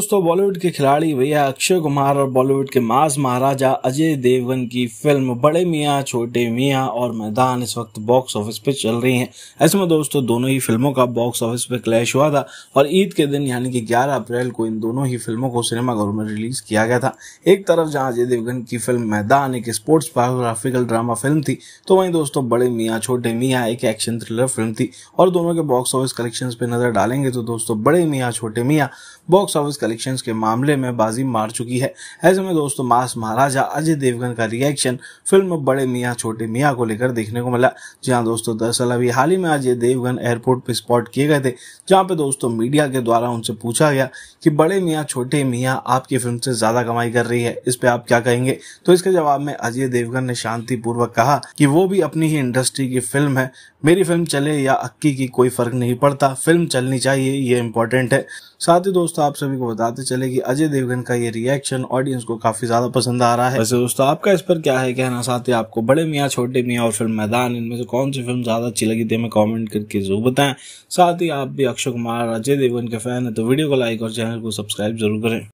दोस्तों बॉलीवुड के खिलाड़ी भैया अक्षय कुमार और बॉलीवुड के मास महाराजा अजय देवगन की फिल्म बड़े मियाँ छोटे मियाँ और मैदान इस वक्त बॉक्स ऑफिस पे चल रही है ऐसे में दोस्तों दोनों ही फिल्मों का बॉक्स ऑफिस पे क्लैश हुआ था और ईद के दिन यानी कि 11 अप्रैल को इन दोनों ही फिल्मों को सिनेमाघरों में रिलीज किया गया था एक तरफ जहाँ अजय देवगन की फिल्म मैदान एक स्पोर्ट्स बायोग्राफिकल ड्रामा फिल्म थी तो वहीं दोस्तों बड़े मियाँ छोटे मियाँ एक एक्शन थ्रिलर फिल्म थी और दोनों के बॉक्स ऑफिस कलेक्शन पे नजर डालेंगे तो दोस्तों बड़े मियाँ छोटे मियाँ बॉक्स ऑफिस कलेक्शन के मामले में बाजी मार चुकी है ऐसे में दोस्तों मास महाराजा अजय देवगन का रिएक्शन फिल्म बड़े मियाँ छोटे मियाँ को लेकर देखने को मिला जी हाँ दोस्तों दरअसल अभी हाल ही में अजय देवगन एयरपोर्ट पर स्पॉट किए गए थे जहाँ पे दोस्तों मीडिया के द्वारा उनसे पूछा गया कि बड़े मियाँ छोटे मियाँ आपकी फिल्म से ज्यादा कमाई कर रही है इस पे आप क्या कहेंगे तो इसके जवाब में अजय देवगन ने शांति पूर्वक कहा कि वो भी अपनी ही इंडस्ट्री की फिल्म है मेरी फिल्म चले या अक्की की कोई फर्क नहीं पड़ता फिल्म चलनी चाहिए ये इम्पोर्टेंट है साथ ही दोस्तों आप सभी को बता बताते चले कि अजय देवगन का ये रिएक्शन ऑडियंस को काफी ज्यादा पसंद आ रहा है वैसे दोस्तों आपका इस पर क्या है कहना साथ ही आपको बड़े मियाँ छोटे मियाँ और फिल्म मैदान इनमें से कौन सी फिल्म ज्यादा अच्छी लगी थी हमें कॉमेंट करके जरूर बताएं साथ ही आप भी अक्षय कुमार अजय देवगन के फैन है तो वीडियो को लाइक और चैनल को सब्सक्राइब जरूर करें